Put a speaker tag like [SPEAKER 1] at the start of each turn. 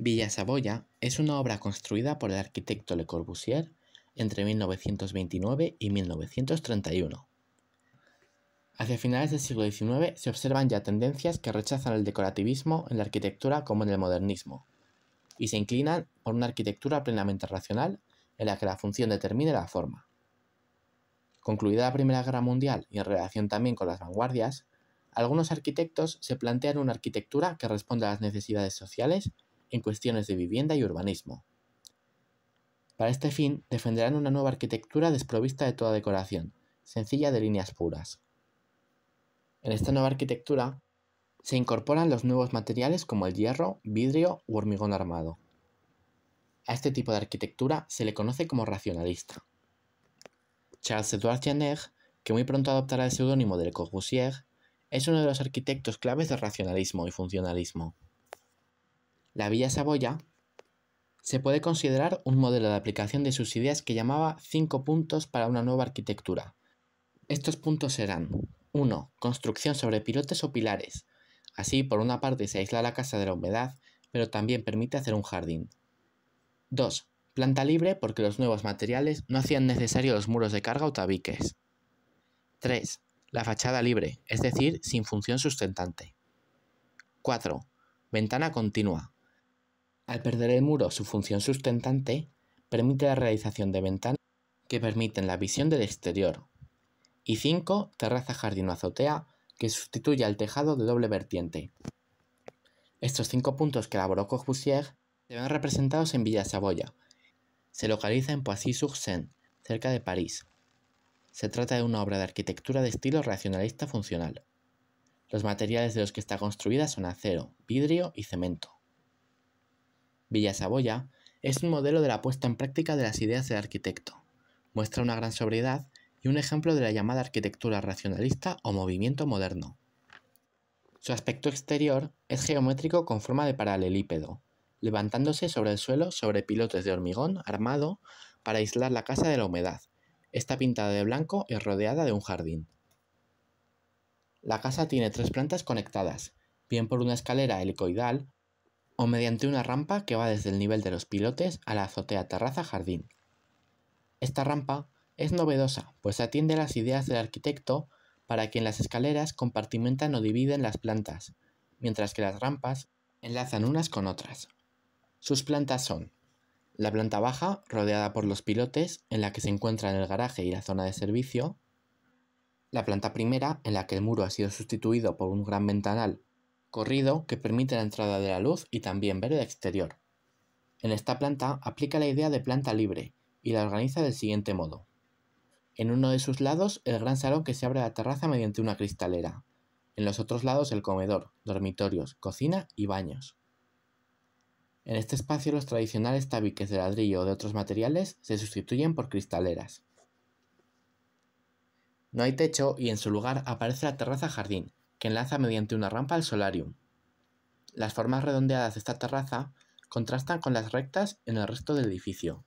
[SPEAKER 1] Villa Saboya es una obra construida por el arquitecto Le Corbusier entre 1929 y 1931. Hacia finales del siglo XIX se observan ya tendencias que rechazan el decorativismo en la arquitectura como en el modernismo, y se inclinan por una arquitectura plenamente racional en la que la función determine la forma. Concluida la Primera Guerra Mundial y en relación también con las vanguardias, algunos arquitectos se plantean una arquitectura que responda a las necesidades sociales en cuestiones de vivienda y urbanismo. Para este fin, defenderán una nueva arquitectura desprovista de toda decoración, sencilla de líneas puras. En esta nueva arquitectura se incorporan los nuevos materiales como el hierro, vidrio u hormigón armado. A este tipo de arquitectura se le conoce como racionalista. Charles édouard Janer, que muy pronto adoptará el seudónimo de Le Corbusier, es uno de los arquitectos claves del racionalismo y funcionalismo. La Villa Saboya se puede considerar un modelo de aplicación de sus ideas que llamaba cinco puntos para una nueva arquitectura. Estos puntos eran 1. Construcción sobre pilotes o pilares. Así, por una parte, se aísla la casa de la humedad, pero también permite hacer un jardín. 2. Planta libre porque los nuevos materiales no hacían necesario los muros de carga o tabiques. 3. La fachada libre, es decir, sin función sustentante. 4. Ventana continua, al perder el muro su función sustentante, permite la realización de ventanas que permiten la visión del exterior. Y 5. Terraza, jardín o azotea que sustituye al tejado de doble vertiente. Estos cinco puntos que elaboró Corbusier se ven representados en Villa Saboya. Se localiza en Poissy-sur-Seine, cerca de París. Se trata de una obra de arquitectura de estilo racionalista funcional. Los materiales de los que está construida son acero, vidrio y cemento. Villa Saboya es un modelo de la puesta en práctica de las ideas del arquitecto. Muestra una gran sobriedad y un ejemplo de la llamada arquitectura racionalista o movimiento moderno. Su aspecto exterior es geométrico con forma de paralelípedo, levantándose sobre el suelo sobre pilotes de hormigón armado para aislar la casa de la humedad. Está pintada de blanco y rodeada de un jardín. La casa tiene tres plantas conectadas, bien por una escalera helicoidal o mediante una rampa que va desde el nivel de los pilotes a la azotea terraza jardín. Esta rampa es novedosa, pues atiende a las ideas del arquitecto para que en las escaleras compartimentan o dividen las plantas, mientras que las rampas enlazan unas con otras. Sus plantas son la planta baja, rodeada por los pilotes, en la que se encuentran el garaje y la zona de servicio, la planta primera, en la que el muro ha sido sustituido por un gran ventanal corrido que permite la entrada de la luz y también ver el exterior. En esta planta aplica la idea de planta libre y la organiza del siguiente modo. En uno de sus lados el gran salón que se abre a la terraza mediante una cristalera. En los otros lados el comedor, dormitorios, cocina y baños. En este espacio los tradicionales tabiques de ladrillo o de otros materiales se sustituyen por cristaleras. No hay techo y en su lugar aparece la terraza jardín, que enlaza mediante una rampa al solarium. Las formas redondeadas de esta terraza contrastan con las rectas en el resto del edificio.